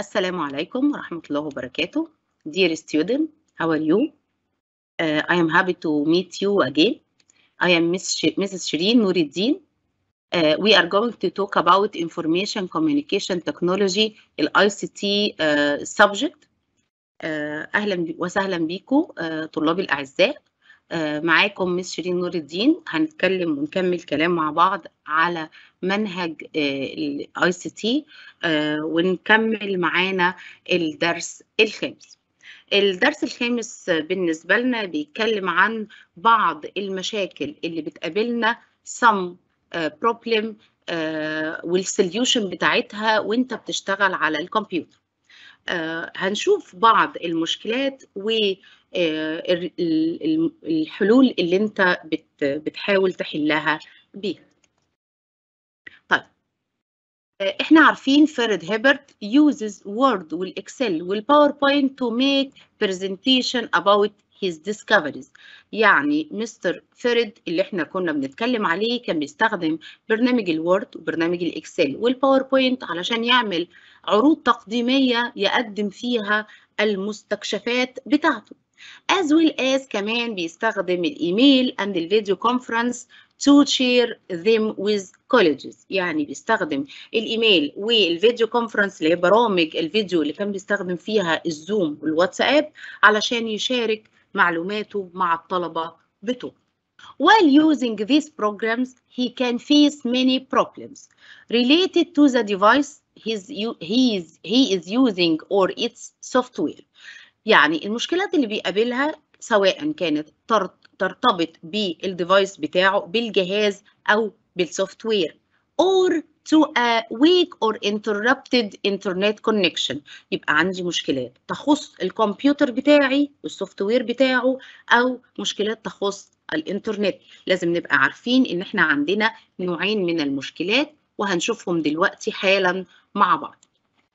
السلام عليكم ورحمة الله وبركاته. Dear student, how are you? Uh, I am happy to meet you again. I am Miss Sh Mrs. Shireen Nuruddin. Uh, we are going to talk about information communication technology, ICT uh, subject. Uh, أهلا وسهلا بيكم uh, طلاب الأعزاء. معاكم مس شيرين نور الدين هنتكلم ونكمل كلام مع بعض على منهج الاي سي تي ونكمل معانا الدرس الخامس الدرس الخامس بالنسبة لنا بيتكلم عن بعض المشاكل اللي بتقابلنا some آه، problem آه، والسوليوشن بتاعتها وانت بتشتغل على الكمبيوتر آه، هنشوف بعض المشكلات و آه، الحلول اللي انت بتحاول تحلها بيها طيب آه، احنا عارفين فريد هيبرت uses word والاكسل والباوربوينت to make presentation about his discoveries يعني مستر فريد اللي احنا كنا بنتكلم عليه كان بيستخدم برنامج الوورد وبرنامج الاكسل والباوربوينت علشان يعمل عروض تقديمية يقدم فيها المستكشفات بتاعته as well as كمان بيستخدم الإيميل and video conference to share them with colleges يعني بيستخدم الإيميل والفيديو كونفرنس اللي هي برامج الفيديو اللي كان بيستخدم فيها الزوم والواتساب علشان يشارك معلوماته مع الطلبة بتوعه While using these programs, he can face many problems related to the device he's, he, is, he is using or its software. يعني المشكلات اللي بيقابلها سواء كانت ترتبط بالديفايس بتاعه بالجهاز أو بالسوفت وير or to a weak or interrupted internet connection يبقى عندي مشكلات تخص الكمبيوتر بتاعي والسوفت وير بتاعه او مشكلات تخص الانترنت لازم نبقى عارفين ان احنا عندنا نوعين من المشكلات وهنشوفهم دلوقتي حالا مع بعض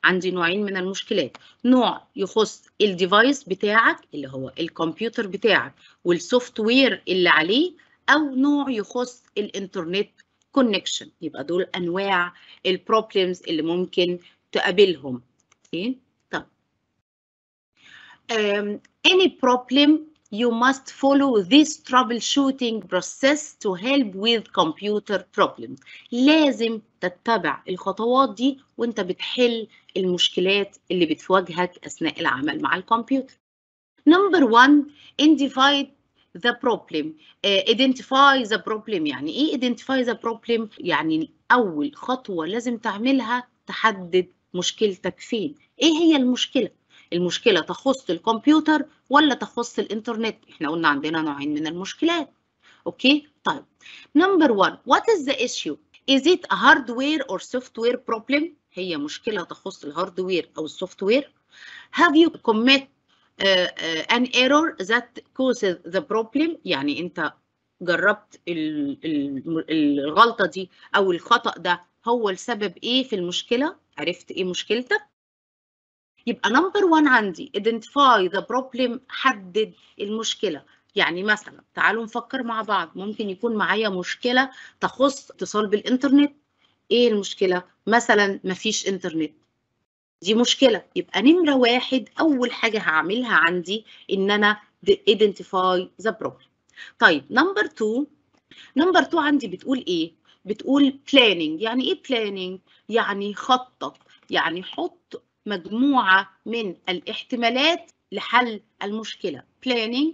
عندي نوعين من المشكلات نوع يخص الديفايس بتاعك اللي هو الكمبيوتر بتاعك والسوفت وير اللي عليه او نوع يخص الانترنت كونكشن يبقى دول انواع البروبلمز اللي ممكن تقابلهم okay. um, any problem you must follow this troubleshooting process to help with computer problems. لازم تتبع الخطوات دي وانت بتحل المشكلات اللي بتواجهك أثناء العمل مع الكمبيوتر نمبر 1 identify the problem ايدنتيفاي آه، identify the problem يعني ايه identify the problem يعني اول خطوه لازم تعملها تحدد مشكلتك فين ايه هي المشكله المشكله تخص الكمبيوتر ولا تخص الانترنت احنا قلنا عندنا نوعين من المشكلات اوكي طيب نمبر 1 what is the issue is it a hardware or software problem هي مشكلة تخص الهاردوير أو السوفت وير have you commit uh, uh, an error that causes the problem يعني أنت جربت الغلطة دي أو الخطأ ده هو السبب إيه في المشكلة عرفت إيه مشكلتك يبقى نمبر 1 عندي identify the problem حدد المشكلة يعني مثلا تعالوا نفكر مع بعض ممكن يكون معايا مشكلة تخص اتصال بالإنترنت ايه المشكله مثلا مفيش انترنت دي مشكله يبقى نمره واحد اول حاجه هعملها عندي ان انا identify the problem طيب نمبر 2 نمبر 2 عندي بتقول ايه بتقول planning يعني ايه planning يعني خطط يعني حط مجموعه من الاحتمالات لحل المشكلة planning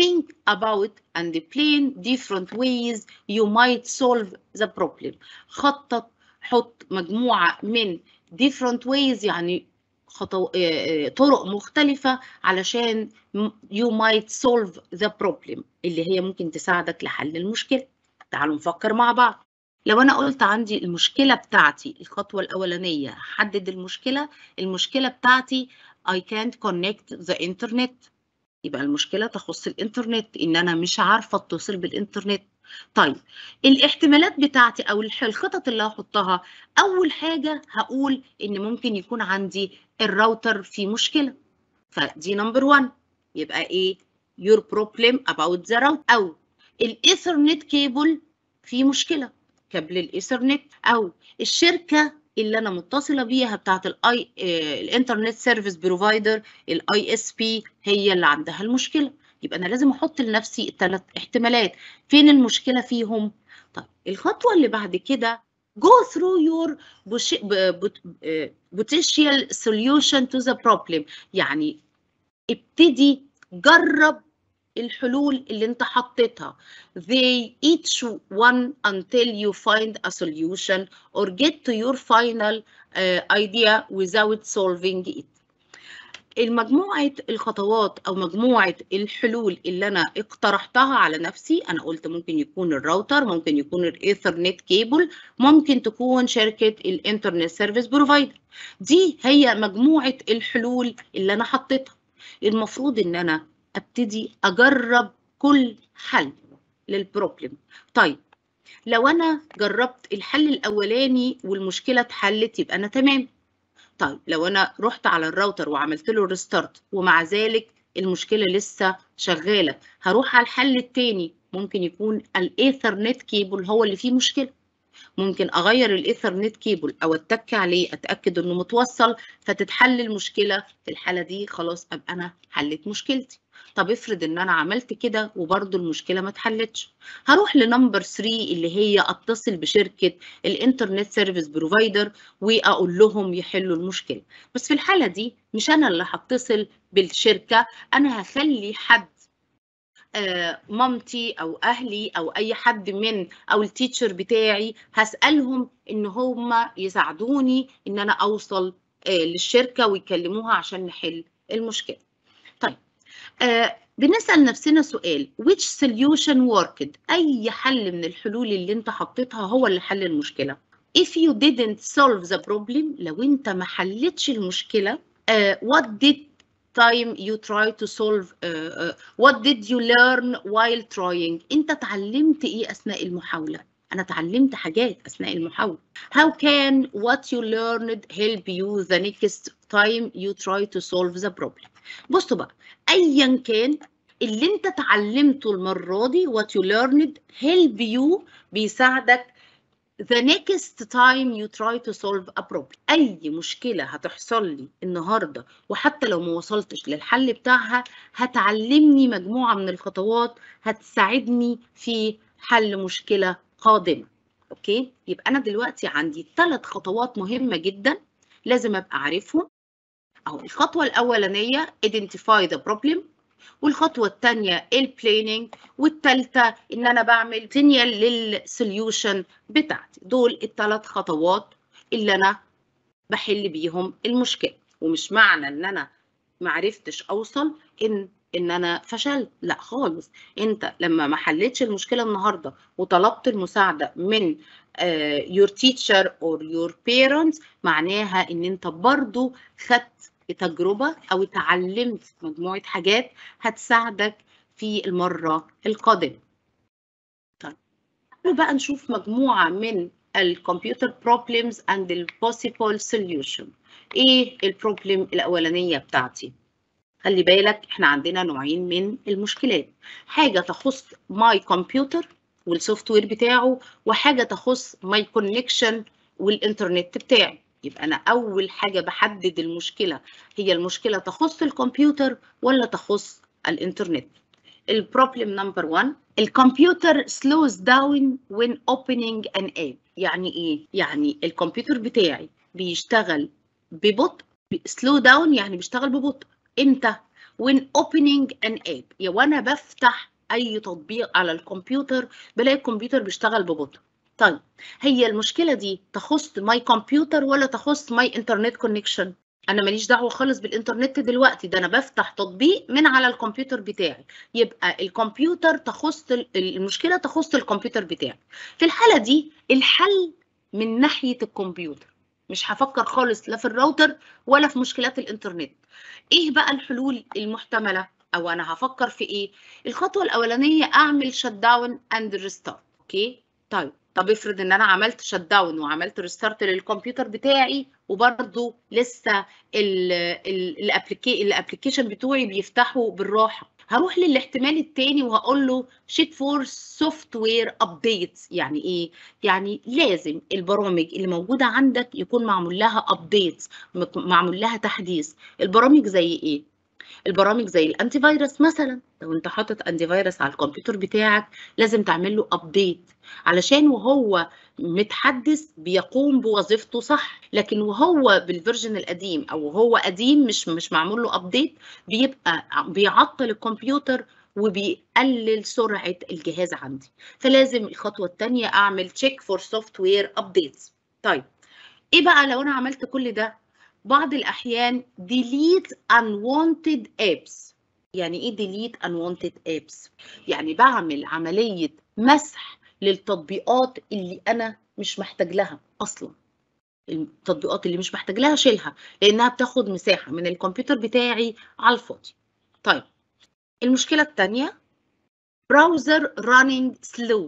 think about and plan different ways you might solve the problem خطط حط مجموعة من different ways يعني خطو... آه، آه، طرق مختلفة علشان you might solve the problem اللي هي ممكن تساعدك لحل المشكلة تعالوا نفكر مع بعض لو أنا قلت عندي المشكلة بتاعتي الخطوة الأولانية حدد المشكلة المشكلة بتاعتي I can't connect the internet يبقى المشكلة تخص الإنترنت إن أنا مش عارفة أتصل بالإنترنت طيب الاحتمالات بتاعتي او الخطط اللي هحطها اول حاجه هقول ان ممكن يكون عندي الراوتر فيه مشكله فدي نمبر 1 يبقى ايه your problem about the route او الايثرنت كيبل فيه مشكله كابل الايثرنت او الشركه اللي انا متصله بيها بتاعه الاي آه، الانترنت سيرفيس بروفايدر الاي اس بي هي اللي عندها المشكله يبقى انا لازم احط لنفسي الثلاث احتمالات فين المشكله فيهم طيب الخطوه اللي بعد كده go through your potential solution to the problem يعني ابتدي جرب الحلول اللي انت حطيتها they each one until you find a solution or get to your final uh, idea without solving it المجموعة الخطوات أو مجموعة الحلول اللي أنا اقترحتها على نفسي أنا قلت ممكن يكون الراوتر ممكن يكون الإيثرنت كيبل ممكن تكون شركة الإنترنت سيرفيس بروفايدر دي هي مجموعة الحلول اللي أنا حطيتها المفروض إن أنا أبتدي أجرب كل حل للبروبلم طيب لو أنا جربت الحل الأولاني والمشكلة اتحلت يبقى أنا تمام طيب لو انا رحت على الراوتر وعملت له ريستارت ومع ذلك المشكله لسه شغاله هروح على الحل الثاني ممكن يكون الايثرنت كيبل هو اللي فيه مشكله ممكن اغير الايثرنت كيبل او اتك عليه اتاكد انه متوصل فتتحل المشكله في الحاله دي خلاص ابقى انا حليت مشكلتي طب افرض ان انا عملت كده وبرضه المشكله ما اتحلتش هروح لنمبر 3 اللي هي اتصل بشركه الانترنت سيرفيس بروفايدر واقول لهم يحلوا المشكله بس في الحاله دي مش انا اللي هتصل بالشركه انا هخلي حد آه، مامتي او اهلي او اي حد من او التيتشر بتاعي هسالهم ان هم يساعدوني ان انا اوصل آه، للشركه ويكلموها عشان نحل المشكله بنسأل نفسنا سؤال which solution worked أي حل من الحلول اللي انت حطيتها هو اللي حل المشكلة if you didn't solve the problem لو انت ما حلتش المشكلة uh, what did time you try to solve uh, uh, what did you learn while trying انت اتعلمت ايه أثناء المحاولة أنا اتعلمت حاجات أثناء المحاولة How can what you learned help you the next time you try to solve the problem بصوا بقى أيا كان اللي انت اتعلمته المرة دي what you learned help you بيساعدك the next time you try to solve a problem أي مشكلة هتحصل لي النهاردة وحتى لو ما وصلتش للحل بتاعها هتعلمني مجموعة من الخطوات هتساعدني في حل مشكلة قادمة أوكي يبقى أنا دلوقتي عندي ثلاث خطوات مهمة جدا لازم أبقى عارفهم أهو الخطوة الأولانية identify the problem والخطوة الثانية planning والثالثة إن أنا بعمل سينيال للسوليوشن بتاعتي دول الثلاث خطوات اللي أنا بحل بيهم المشكلة ومش معنى إن أنا معرفتش أوصل إن ان انا فشلت لا خالص انت لما ما حلتش المشكله النهارده وطلبت المساعده من يور تيتشر اور يور بيرنتس معناها ان انت برضو خدت تجربه او اتعلمت مجموعه حاجات هتساعدك في المره القادمه طيب بقى نشوف مجموعه من الكمبيوتر بروبلمز اند البوسيبل سوليوشن ايه البروبلم الاولانيه بتاعتي خلي بالك احنا عندنا نوعين من المشكلات حاجه تخص ماي كمبيوتر والسوفت وير بتاعه وحاجه تخص ماي كونكشن والانترنت بتاعي يبقى انا اول حاجه بحدد المشكله هي المشكله تخص الكمبيوتر ولا تخص الانترنت البروبلم نمبر 1 الكمبيوتر سلوز داون وين اوبننج ان اب يعني ايه يعني الكمبيوتر بتاعي بيشتغل ببطء سلو داون يعني بيشتغل ببطء امتى when opening an app يا وانا بفتح اي تطبيق على الكمبيوتر بلاقي الكمبيوتر بيشتغل ببطء طيب هي المشكله دي تخص ماي كمبيوتر ولا تخص ماي انترنت كونكشن انا ماليش دعوه خالص بالانترنت دلوقتي ده انا بفتح تطبيق من على الكمبيوتر بتاعي يبقى الكمبيوتر تخص المشكله تخص الكمبيوتر بتاعي في الحاله دي الحل من ناحيه الكمبيوتر مش هفكر خالص لا في الراوتر ولا في مشكلات الانترنت ايه بقى الحلول المحتمله او انا هفكر في ايه الخطوه الاولانيه اعمل شت داون اند ريستارت اوكي طيب طب افرض ان انا عملت شت داون وعملت ريستارت للكمبيوتر بتاعي وبرده لسه الابلكيشن بتوعي بيفتحوا بالراحه هروح للاحتمال التاني وهقول له شيت فور سوفت وير ابديت يعني ايه يعني لازم البرامج اللي موجوده عندك يكون معمول لها ابديت معمول لها تحديث البرامج زي ايه البرامج زي الانتي فيروس مثلا لو انت حاطط انتي فيروس على الكمبيوتر بتاعك لازم تعمل له ابديت علشان وهو متحدث بيقوم بوظيفته صح لكن وهو بالفيرجن القديم او وهو قديم مش مش معمول له ابديت بيبقى بيعطل الكمبيوتر وبيقلل سرعه الجهاز عندي فلازم الخطوه الثانيه اعمل تشيك فور سوفت وير ابديتس طيب ايه بقى لو انا عملت كل ده بعض الأحيان delete unwanted apps يعني إيه delete unwanted apps؟ يعني بعمل عملية مسح للتطبيقات اللي أنا مش محتاج لها أصلا التطبيقات اللي مش محتاج لها شيلها لأنها بتاخد مساحة من الكمبيوتر بتاعي على الفاضي طيب المشكلة التانية براوزر running slow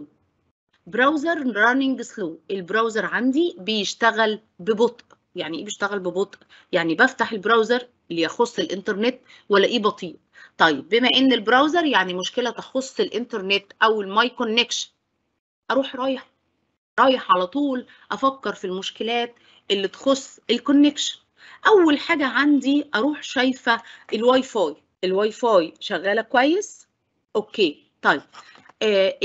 براوزر running slow البراوزر عندي بيشتغل ببطء يعني ايه بيشتغل ببطء يعني بفتح البراوزر اللي يخص الانترنت والاقيه بطيء طيب بما ان البراوزر يعني مشكله تخص الانترنت او الماي كونكشن اروح رايح رايح على طول افكر في المشكلات اللي تخص الكونكشن اول حاجه عندي اروح شايفه الواي فاي الواي فاي شغاله كويس اوكي طيب آه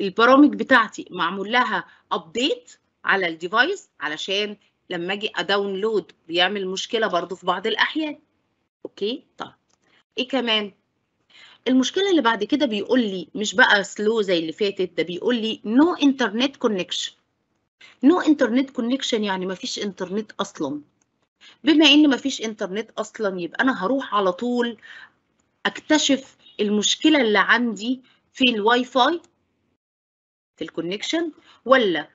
البرامج بتاعتي معمول لها ابديت على الديفايس علشان لما اجي اداونلود بيعمل مشكله برضو في بعض الاحيان اوكي طيب ايه كمان المشكله اللي بعد كده بيقول لي مش بقى سلو زي اللي فاتت ده بيقول لي نو انترنت كونكشن نو انترنت كونكشن يعني مفيش انترنت اصلا بما ان مفيش انترنت اصلا يبقى انا هروح على طول اكتشف المشكله اللي عندي في الواي فاي في الكونكشن ولا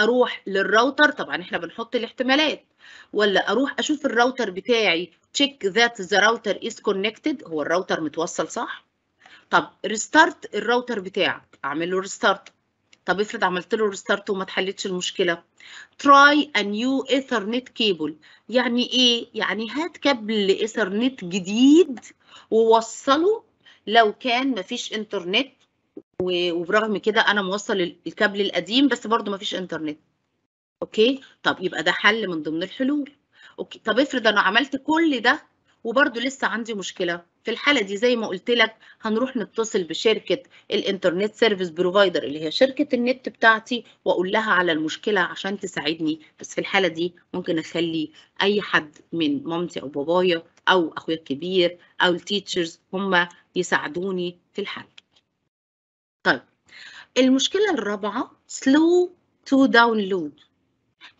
اروح للراوتر طبعا احنا بنحط الاحتمالات ولا اروح اشوف الراوتر بتاعي تشيك ذات ذا راوتر از كونكتد هو الراوتر متوصل صح طب ريستارت الراوتر بتاعك اعمل له ريستارت طب افرض عملت له ريستارت وما اتحلتش المشكله تراي ا نيو ايثرنت كيبل يعني ايه يعني هات كابل ايثرنت جديد ووصله لو كان مفيش انترنت وبرغم كده انا موصل الكابل القديم بس برضو مفيش انترنت اوكي طب يبقى ده حل من ضمن الحلول اوكي طب افرض انا عملت كل ده وبرضو لسه عندي مشكله في الحاله دي زي ما قلت لك هنروح نتصل بشركه الانترنت سيرفيس بروفايدر اللي هي شركه النت بتاعتي واقول لها على المشكله عشان تساعدني بس في الحاله دي ممكن اخلي اي حد من مامتي او بابايا او اخويا الكبير او التيتشرز هم يساعدوني في الحل طيب المشكلة الرابعة slow to download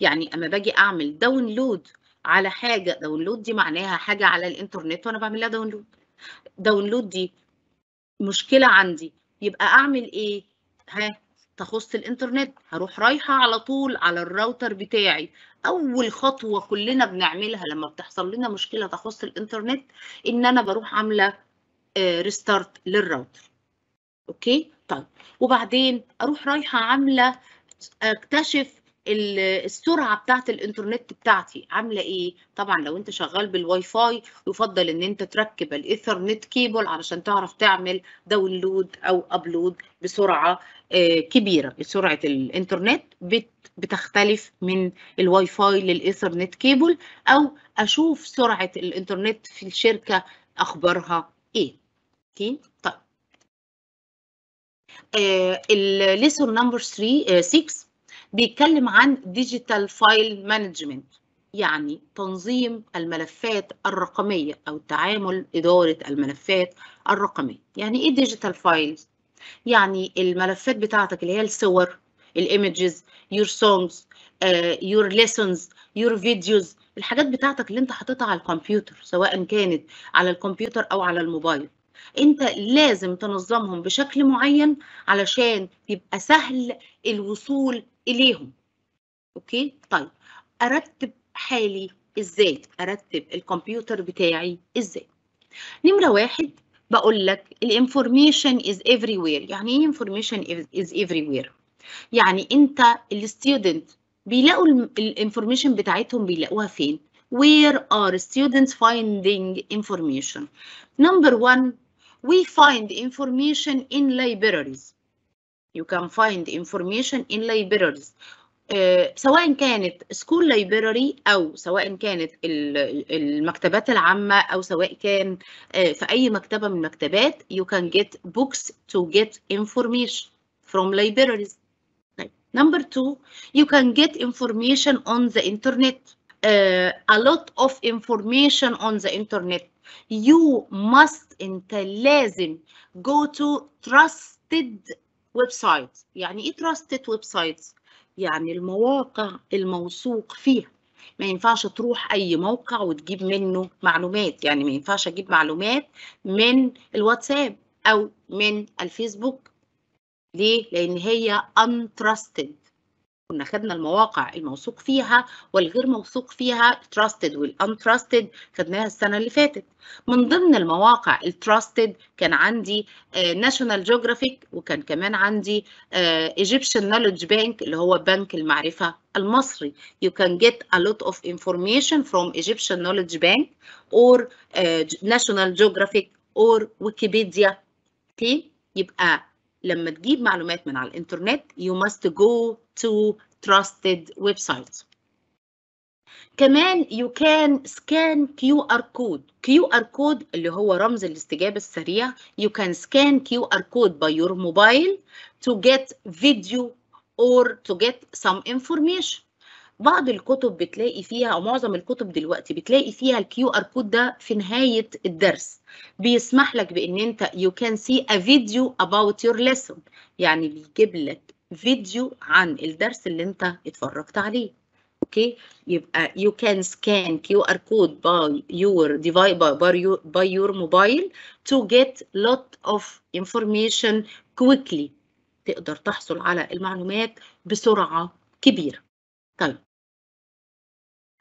يعني اما باجي اعمل داونلود على حاجة داونلود دي معناها حاجة على الانترنت وانا بعمل لها داونلود داونلود دي مشكلة عندي يبقى اعمل ايه ها تخص الانترنت هروح رايحة على طول على الراوتر بتاعي اول خطوة كلنا بنعملها لما بتحصل لنا مشكلة تخص الانترنت ان انا بروح عاملة ريستارت آه، للراوتر اوكي طيب وبعدين اروح رايحه عامله اكتشف السرعه بتاعت الانترنت بتاعتي عامله ايه طبعا لو انت شغال بالواي فاي يفضل ان انت تركب الايثرنت كيبل علشان تعرف تعمل داونلود او ابلود بسرعه آه، كبيره سرعه الانترنت بتختلف من الواي فاي للايثرنت كيبل او اشوف سرعه الانترنت في الشركه اخبارها ايه اوكي آه، الليسون نمبر 6 آه، بيتكلم عن ديجيتال فايل مانجمنت يعني تنظيم الملفات الرقمية أو تعامل إدارة الملفات الرقمية يعني إيه ديجيتال فايلز؟ يعني الملفات بتاعتك اللي هي الصور الإيميجز يور سونجز يور ليسونز يور فيديوز الحاجات بتاعتك اللي انت حاططها على الكمبيوتر سواء كانت على الكمبيوتر او على الموبايل انت لازم تنظمهم بشكل معين علشان يبقى سهل الوصول اليهم اوكي طيب ارتب حالي ازاي ارتب الكمبيوتر بتاعي ازاي نمره واحد بقول لك الانفورميشن از افري وير يعني ايه انفورميشن از افري وير يعني انت الستودنت بيلاقوا الانفورميشن بتاعتهم بيلاقوها فين where are students finding information number one we find information in libraries you can find information in libraries uh, سواء كانت school library أو سواء كانت المكتبات العامة أو سواء كان uh, في أي مكتبة من المكتبات you can get books to get information from libraries. Number two, you can get information on the internet. Uh, a lot of information on the internet. You must أنت لازم go to trusted websites يعني إيه trusted websites؟ يعني المواقع الموثوق فيها ما ينفعش تروح اي موقع وتجيب منه معلومات يعني ما ينفعش اجيب معلومات من الواتساب او من الفيسبوك ليه لان هي untrusted كنا خدنا المواقع الموثوق فيها والغير موثوق فيها trusted والuntrusted خدناها السنة اللي فاتت من ضمن المواقع التراستد كان عندي ناشونال آه, جيوغرافيك وكان كمان عندي ايجيبشن آه, knowledge بانك اللي هو بنك المعرفة المصري you can get a lot of information from Egyptian knowledge bank or uh, national geographic or Wikipedia okay يبقى لما تجيب معلومات من على الانترنت you must go to trusted websites كمان you can scan QR code QR code اللي هو رمز الاستجابة السريع you can scan QR code by your mobile to get video or to get some information بعض الكتب بتلاقي فيها او معظم الكتب دلوقتي بتلاقي فيها الكيو ار كود ده في نهايه الدرس بيسمح لك بان انت يو كان سي ا فيديو اباوت يور ليسون يعني بيجيب لك فيديو عن الدرس اللي انت اتفرجت عليه اوكي يبقى يو كان سكان كيو ار كود باي يور ديفايس باي يور موبايل تو جيت لوت اوف انفورميشن كويكلي تقدر تحصل على المعلومات بسرعه كبيره طيب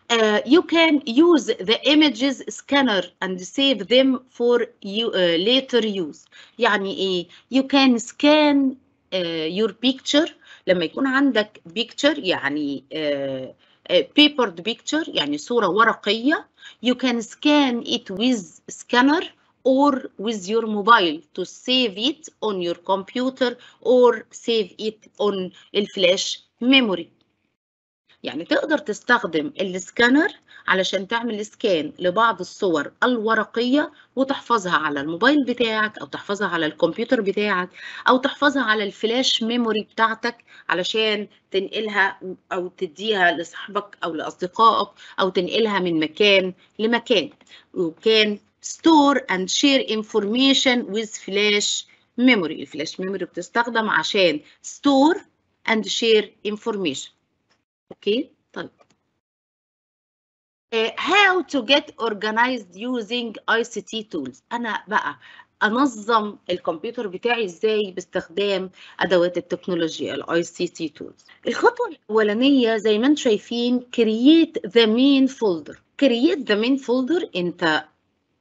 Uh, you can use the images scanner and save them for you, uh, later use يعني ايه uh, you can scan uh, your picture لما يكون عندك picture يعني uh, uh, papered picture يعني صورة ورقية you can scan it with scanner or with your mobile to save it on your computer or save it on الفلاش memory يعني تقدر تستخدم السكانر علشان تعمل سكان لبعض الصور الورقية وتحفظها على الموبايل بتاعك أو تحفظها على الكمبيوتر بتاعك أو تحفظها على الفلاش ميموري بتاعتك علشان تنقلها أو تديها لصاحبك أو لأصدقائك أو تنقلها من مكان لمكان وكان store and share information with flash memory الفلاش ميموري بتستخدم عشان store and share information اوكي طيب آه، how to get organized using ICT tools انا بقى انظم الكمبيوتر بتاعي ازاي باستخدام ادوات التكنولوجيا الاي سي تي تولز الخطوه الاولانيه زي ما انتم شايفين كرييت ذا مين فولدر كرييت ذا مين فولدر انت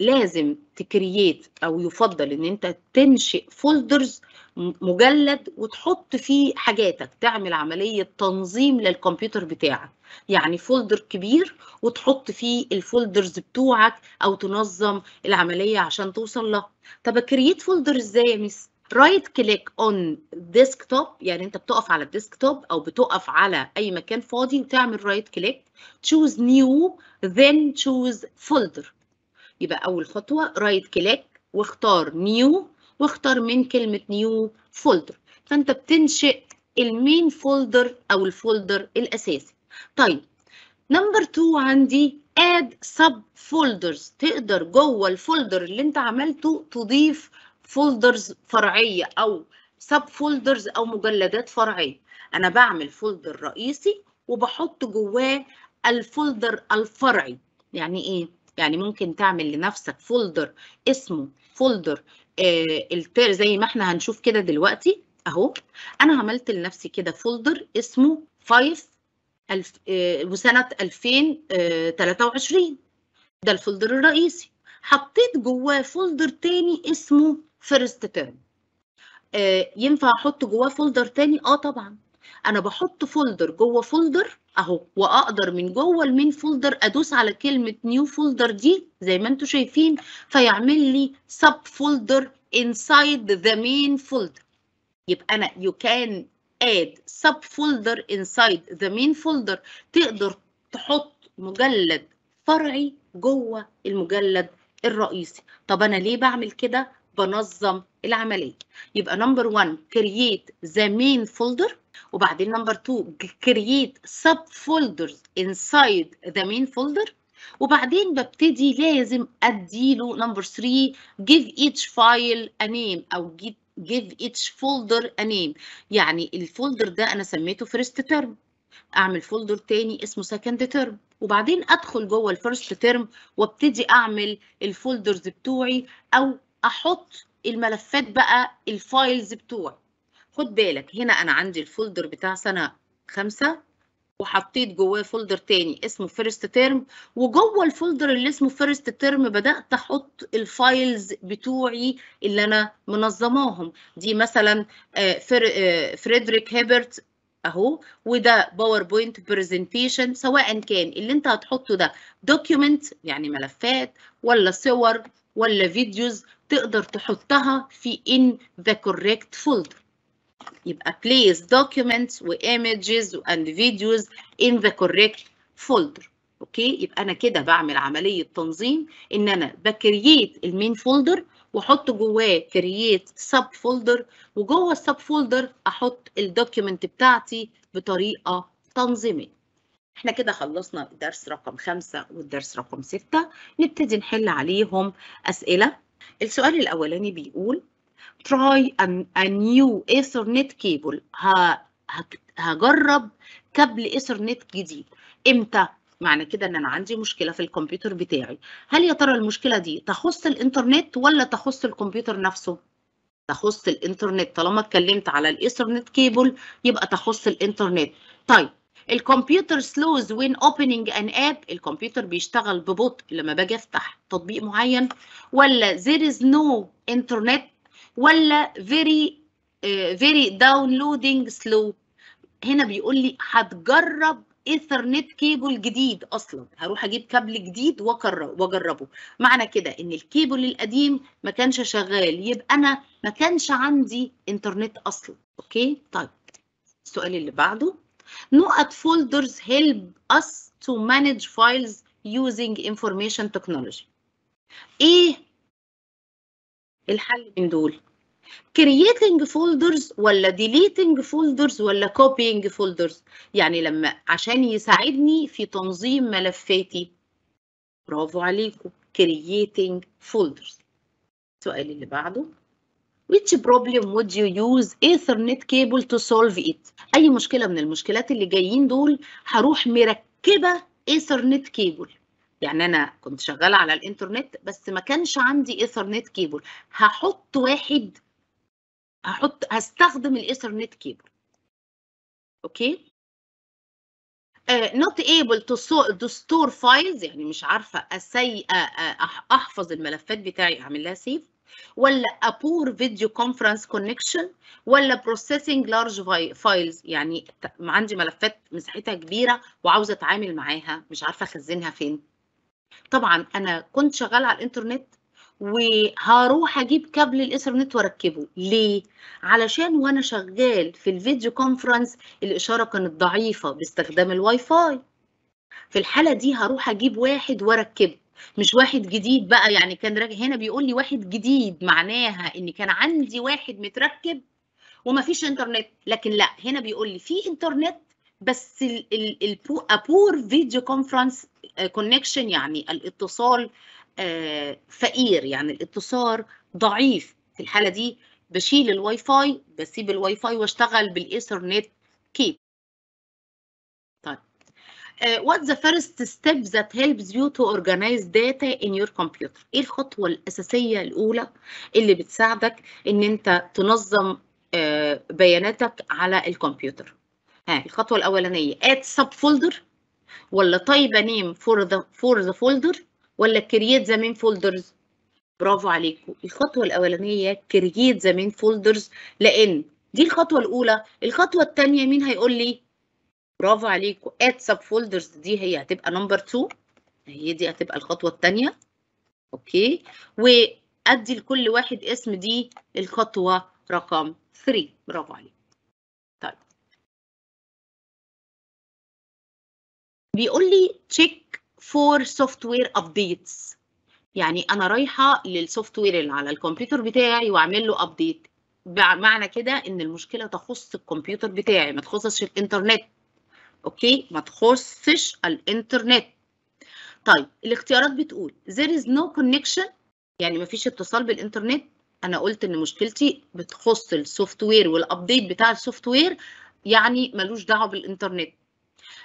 لازم تكرييت او يفضل ان انت تنشئ فولدرز مجلد وتحط فيه حاجاتك تعمل عملية تنظيم للكمبيوتر بتاعك يعني فولدر كبير وتحط فيه الفولدرز بتوعك أو تنظم العملية عشان توصل لها طب كرييت فولدر ازاي يا مس رايت كليك اون ديسكتوب يعني انت بتقف على الديسكتوب او بتقف على اي مكان فاضي وتعمل رايت كليك تشوز نيو ذن تشوز فولدر يبقى اول خطوه رايت كليك واختار نيو واختار من كلمة نيو فولدر فأنت بتنشئ المين فولدر أو الفولدر الأساسي طيب نمبر 2 عندي اد سب فولدرز تقدر جوه الفولدر اللي انت عملته تضيف فولدرز فرعية أو سب فولدرز أو مجلدات فرعية أنا بعمل فولدر رئيسي وبحط جواه الفولدر الفرعي يعني إيه؟ يعني ممكن تعمل لنفسك فولدر اسمه فولدر آه، زي ما احنا هنشوف كده دلوقتي اهو انا عملت لنفسي كده فولدر اسمه 5 آه، وسنه 2023 آه، ده الفولدر الرئيسي حطيت جواه فولدر تاني اسمه فيرست تيرم ينفع احط جواه فولدر تاني اه طبعا انا بحط فولدر جوه فولدر اهو واقدر من جوه المين فولدر ادوس على كلمه نيو فولدر دي زي ما انتم شايفين فيعمل لي سب فولدر inside the main folder يبقى انا you can add سب فولدر inside the main folder تقدر تحط مجلد فرعي جوه المجلد الرئيسي طب انا ليه بعمل كده بنظم العمليه يبقى نمبر 1 كرييت ذا مين فولدر وبعدين نمبر 2 كرييت سب فولدرز انسايد ذا مين فولدر وبعدين ببتدي لازم اديله نمبر 3 جيف ايتش فايل ا نيم او جيف ايتش فولدر ا نيم يعني الفولدر ده انا سميته فيرست تيرم اعمل فولدر تاني اسمه سكند تيرم وبعدين ادخل جوه الفيرست تيرم وابتدي اعمل الفولدرز بتوعي او احط الملفات بقى الفايلز بتوعي خد بالك هنا انا عندي الفولدر بتاع سنه خمسة وحطيت جواه فولدر تاني اسمه فيرست تيرم وجوه الفولدر اللي اسمه فيرست تيرم بدات احط الفايلز بتوعي اللي انا منظماهم دي مثلا آه، فريدريك هيبرت آه، اهو وده باوربوينت برزنتيشن سواء كان اللي انت هتحطه ده دوكيومنت يعني ملفات ولا صور ولا فيديوز تقدر تحطها في in the correct folder يبقى place documents و images and videos in the correct folder اوكي يبقى انا كده بعمل عمليه تنظيم ان انا بكرييت المين فولدر واحط جواه كرييت سب فولدر وجوه السب فولدر احط الدوكيمنت بتاعتي بطريقه تنظيميه احنا كده خلصنا درس رقم خمسة والدرس رقم ستة نبتدي نحل عليهم اسئله السؤال الأولاني بيقول try a, new ethernet cable ه... هجرب كابل ايثرنت جديد امتى معنى كده ان انا عندي مشكله في الكمبيوتر بتاعي هل يا ترى المشكله دي تخص الانترنت ولا تخص الكمبيوتر نفسه تخص الانترنت طالما اتكلمت على الايثرنت كيبل يبقى تخص الانترنت طيب الكمبيوتر سلوز وين اوبننج ان اب الكمبيوتر بيشتغل ببطء لما باجي افتح تطبيق معين ولا there is no internet ولا very فيري آه، very downloading slow هنا بيقول لي هتجرب ايثرنت كيبل جديد اصلا هروح اجيب كابل جديد واجربه معنى كده ان الكيبل القديم ما كانش شغال يبقى انا ما كانش عندي انترنت اصلا اوكي طيب السؤال اللي بعده نقط folders help us to manage files using information technology. إيه الحل من دول؟ creating folders ولا deleting folders ولا copying folders يعني لما عشان يساعدني في تنظيم ملفاتي برافو عليكم creating folders السؤال اللي بعده which problem would you use ethernet cable to solve it اي مشكله من المشكلات اللي جايين دول هروح مركبه ايثرنت كيبل يعني انا كنت شغاله على الانترنت بس ما كانش عندي ايثرنت كيبل هحط واحد هحط هستخدم الايثرنت كيبل اوكي آه، not able to, store files يعني مش عارفه اسي احفظ الملفات بتاعي اعمل لها سيف ولا ابور فيديو كونفرنس كونكشن ولا بروسيسنج لارج فايلز يعني عندي ملفات مساحتها كبيره وعاوزه اتعامل معاها مش عارفه اخزنها فين طبعا انا كنت شغاله على الانترنت وهروح اجيب كابل الايثرنت واركبه ليه علشان وانا شغال في الفيديو كونفرنس الاشاره كانت ضعيفه باستخدام الواي فاي في الحاله دي هروح اجيب واحد واركبه مش واحد جديد بقى يعني كان راجع هنا بيقول لي واحد جديد معناها ان كان عندي واحد متركب وما فيش انترنت لكن لا هنا بيقول لي في انترنت بس الابور فيديو كونفرنس كونكشن يعني الاتصال آه، فقير يعني الاتصال ضعيف في الحاله دي بشيل الواي فاي بسيب الواي فاي واشتغل بالايثرنت كيب Uh, What's the first step that helps you to organize data in your computer? ايه الخطوة الأساسية الأولى اللي بتساعدك إن أنت تنظم uh, بياناتك على الكمبيوتر؟ ها الخطوة الأولانية add subfolder ولا type a name for the for the folder ولا create the main folders؟ برافو عليكم الخطوة الأولانية create the main folders لأن دي الخطوة الأولى الخطوة الثانية مين هيقول لي برافو عليكم اد سب فولدرز دي هي هتبقى نمبر 2 هي دي هتبقى الخطوه الثانيه اوكي وادي لكل واحد اسم دي الخطوه رقم 3 برافو عليك طيب بيقول لي تشيك فور سوفت وير ابديتس يعني انا رايحه للسوفت وير اللي على الكمبيوتر بتاعي واعمل له ابديت معنى كده ان المشكله تخص الكمبيوتر بتاعي ما تخصش الانترنت اوكي ما تخصش الانترنت طيب الاختيارات بتقول there is no connection يعني مفيش اتصال بالانترنت انا قلت ان مشكلتي بتخص السوفت وير والابديت بتاع السوفت وير يعني ملوش دعوه بالانترنت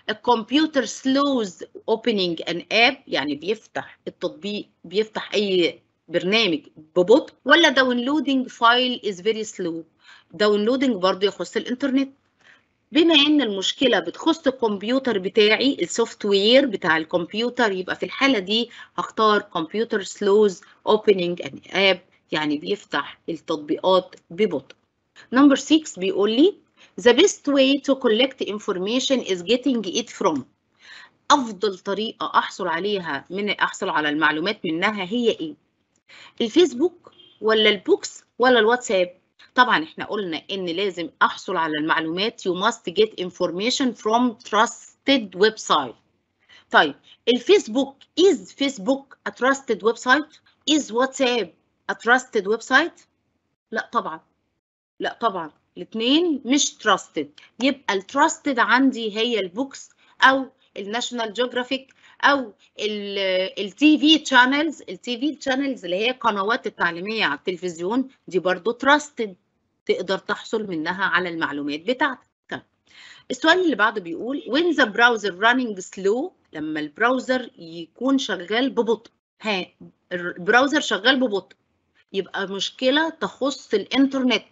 الكمبيوتر slows opening an app يعني بيفتح التطبيق بيفتح اي برنامج ببطء ولا داونلودنج فايل از فيري سلو داونلودنج برضه يخص الانترنت بما ان المشكله بتخص الكمبيوتر بتاعي السوفت وير بتاع الكمبيوتر يبقى في الحاله دي هختار كمبيوتر سلوز اوبننج ان اب يعني بيفتح التطبيقات ببطء نمبر 6 بيقول لي the best way to collect information is getting it from افضل طريقه احصل عليها من احصل على المعلومات منها هي ايه الفيسبوك ولا البوكس ولا الواتساب طبعا احنا قلنا ان لازم احصل على المعلومات you must get information from trusted website طيب الفيسبوك is فيسبوك a trusted website is واتساب a trusted website لا طبعا لا طبعا الاثنين مش trusted يبقى التراستد عندي هي البوكس او الناشونال جيوغرافيك او التي في تشانلز التي في تشانلز اللي هي قنوات التعليميه على التلفزيون دي برضو تراستد تقدر تحصل منها على المعلومات بتاعتك طيب. السؤال اللي بعده بيقول when the browser running slow لما البراوزر يكون شغال ببطء ها البراوزر شغال ببطء يبقى مشكلة تخص الانترنت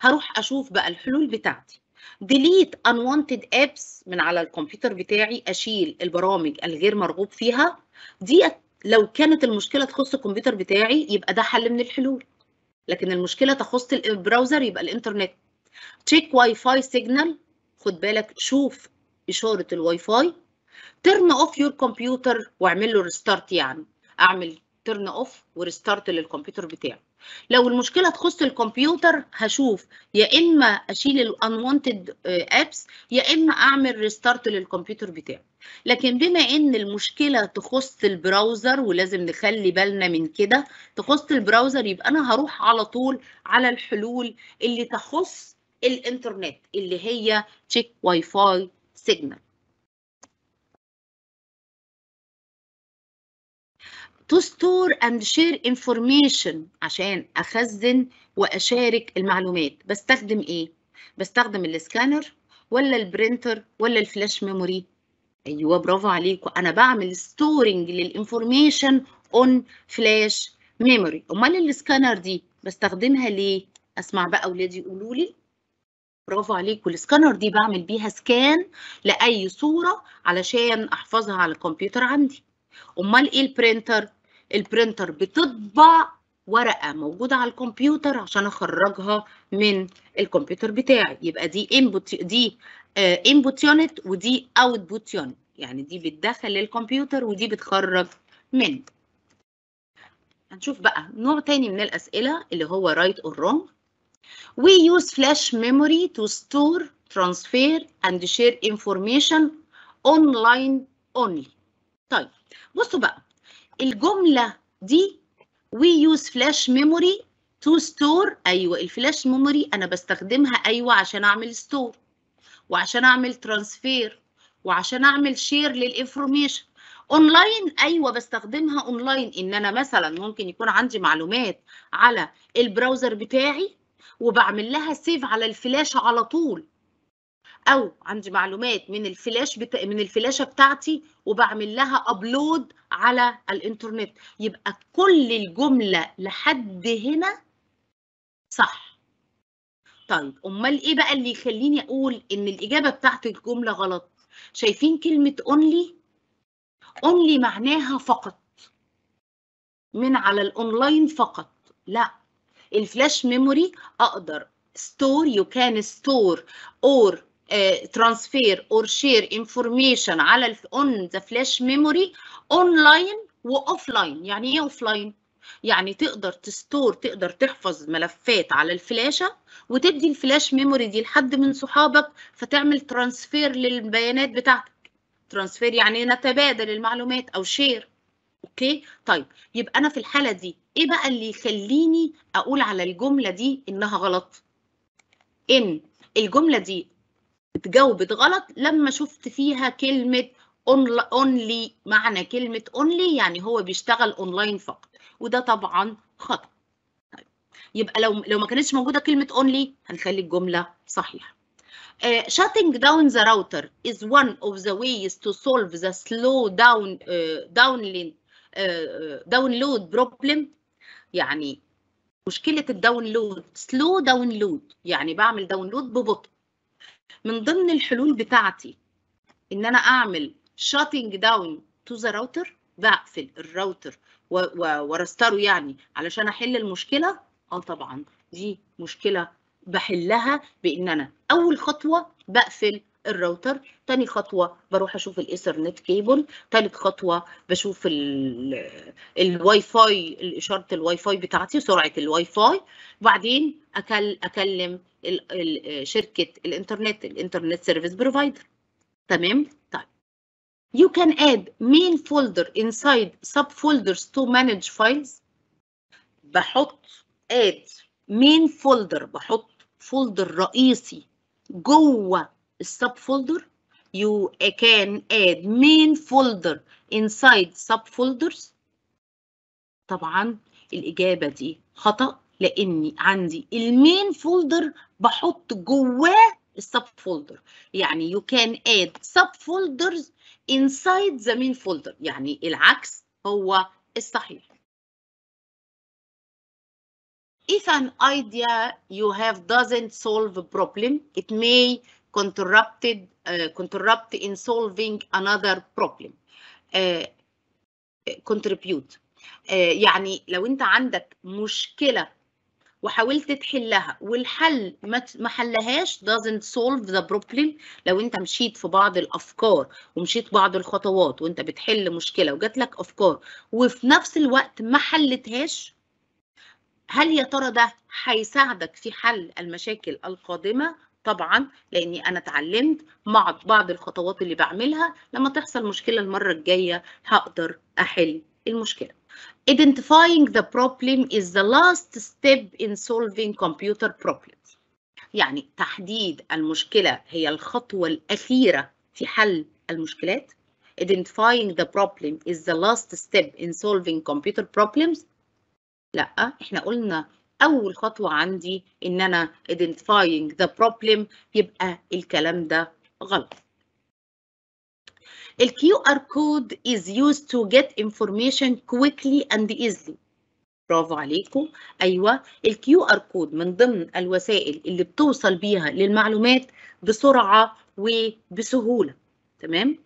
هروح اشوف بقى الحلول بتاعتي ديليت unwanted apps من على الكمبيوتر بتاعي اشيل البرامج الغير مرغوب فيها دي لو كانت المشكله تخص الكمبيوتر بتاعي يبقى ده حل من الحلول لكن المشكله تخص البراوزر يبقى الانترنت تشيك واي فاي سيجنال خد بالك شوف اشاره الواي فاي ترن اوف يور كمبيوتر واعمل له ريستارت يعني اعمل ترن اوف وريستارت للكمبيوتر بتاعه لو المشكله تخص الكمبيوتر هشوف يا اما اشيل الانوانتد ابس آه، يا اما اعمل ريستارت للكمبيوتر بتاعي لكن بما ان المشكله تخص البراوزر ولازم نخلي بالنا من كده تخص البراوزر يبقى انا هروح على طول على الحلول اللي تخص الانترنت اللي هي تشيك واي فاي سيجنال to store and share information عشان أخزن وأشارك المعلومات بستخدم إيه؟ بستخدم السكانر ولا البرينتر ولا الفلاش ميموري؟ أيوه برافو عليكم أنا بعمل ستورنج للإنفورميشن أون فلاش ميموري أمال السكانر دي بستخدمها ليه؟ أسمع بقى أولادي يقولوا لي برافو عليكم السكانر دي بعمل بيها سكان لأي صورة علشان أحفظها على الكمبيوتر عندي أمال إيه البرينتر؟ البرينتر بتطبع ورقة موجودة على الكمبيوتر عشان أخرجها من الكمبيوتر بتاعي يبقى دي انبوت دي انبوت آه، يونت ودي اوتبوت يونت يعني دي بتدخل للكمبيوتر ودي بتخرج منه هنشوف بقى نوع تاني من الأسئلة اللي هو right or wrong We use flash memory to store, transfer and share information online only طيب بصوا بقى الجملة دي we use flash memory to store أيوة الفلاش ميموري أنا بستخدمها أيوة عشان أعمل store وعشان أعمل transfer وعشان أعمل share للإنفورميشن اونلاين ايوه بستخدمها اونلاين ان انا مثلا ممكن يكون عندي معلومات على البراوزر بتاعي وبعمل لها سيف على الفلاش على طول او عندي معلومات من الفلاش بتا... من الفلاشه بتاعتي وبعمل لها ابلود على الانترنت يبقى كل الجمله لحد هنا صح طيب امال ايه بقى اللي يخليني اقول ان الاجابه بتاعت الجمله غلط شايفين كلمه اونلي اونلي معناها فقط من على الاونلاين فقط لا الفلاش ميموري اقدر store you can store or ترانسفير اور شير انفورميشن على اون ذا فلاش ميموري اونلاين واوفلاين يعني ايه اوفلاين يعني تقدر تستور تقدر تحفظ ملفات على الفلاشه وتدي الفلاش ميموري دي لحد من صحابك فتعمل ترانسفير للبيانات بتاعتك ترانسفير يعني نتبادل المعلومات او شير اوكي طيب يبقى انا في الحاله دي ايه بقى اللي يخليني اقول على الجمله دي انها غلط ان الجمله دي اتجاوبت غلط لما شفت فيها كلمة اونلي معنى كلمة اونلي يعني هو بيشتغل اونلاين فقط وده طبعا خطأ طيب، يبقى لو لو ما كانتش موجودة كلمة اونلي هنخلي الجملة صحيحة Uh, shutting down the router is one of the ways to solve the slow down uh, آه، downlink uh, آه، download problem يعني مشكلة الداونلود سلو داونلود يعني بعمل داونلود ببطء من ضمن الحلول بتاعتي ان انا اعمل شاتنج داون تو ذا راوتر بقفل الراوتر وارستره يعني علشان احل المشكله اه طبعا دي مشكله بحلها بان انا اول خطوه بقفل الراوتر تاني خطوة بروح أشوف الإيثرنت كيبل تالت خطوة بشوف الواي فاي إشارة الواي فاي بتاعتي سرعة الواي فاي وبعدين أكل أكلم الـ شركة الإنترنت الإنترنت سيرفيس بروفايدر تمام طيب You can add main folder inside subfolders to manage files بحط add main folder بحط فولدر رئيسي جوه subfolder, you can add main folder inside subfolders. طبعا الإجابة دي خطأ لأني عندي المين فولدر بحط جواه السب فولدر يعني you can add subfolders inside the main folder يعني العكس هو الصحيح. If an idea you have doesn't solve a problem, it may interrupt uh, in solving another problem uh, contribute uh, يعني لو انت عندك مشكله وحاولت تحلها والحل ما حلهاش doesn't solve the problem لو انت مشيت في بعض الافكار ومشيت بعض الخطوات وانت بتحل مشكله وجات لك افكار وفي نفس الوقت ما حلتهاش هل يا ترى ده هيساعدك في حل المشاكل القادمه طبعا لاني انا اتعلمت مع بعض الخطوات اللي بعملها لما تحصل مشكله المره الجايه هقدر احل المشكله identifying the problem is the last step in solving computer problems يعني تحديد المشكله هي الخطوه الاخيره في حل المشكلات identifying the problem is the last step in solving computer problems لا احنا قلنا اول خطوه عندي ان انا identifying the problem يبقى الكلام ده غلط ال QR code is used to get information quickly and easily برافو عليكم ايوه ال QR code من ضمن الوسائل اللي بتوصل بيها للمعلومات بسرعه وبسهوله تمام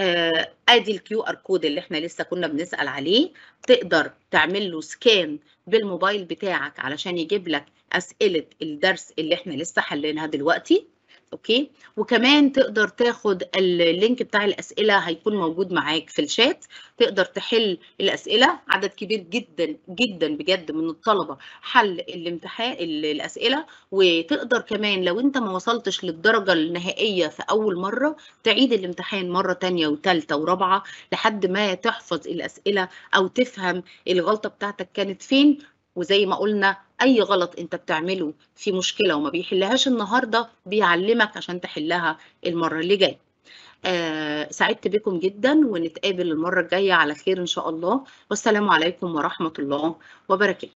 آه، ادي الكيو ار كود اللي احنا لسه كنا بنسال عليه تقدر تعمل له سكان بالموبايل بتاعك علشان يجيب لك اسئله الدرس اللي احنا لسه حليناها دلوقتي اوكي وكمان تقدر تاخد اللينك بتاع الاسئله هيكون موجود معاك في الشات تقدر تحل الاسئله عدد كبير جدا جدا بجد من الطلبه حل الامتحان الاسئله وتقدر كمان لو انت ما وصلتش للدرجه النهائيه في اول مره تعيد الامتحان مره ثانيه وثالثه ورابعه لحد ما تحفظ الاسئله او تفهم الغلطه بتاعتك كانت فين وزي ما قلنا اي غلط انت بتعمله في مشكله وما بيحلهاش النهارده بيعلمك عشان تحلها المره اللي جايه آه سعدت بكم جدا ونتقابل المره الجايه على خير ان شاء الله والسلام عليكم ورحمه الله وبركاته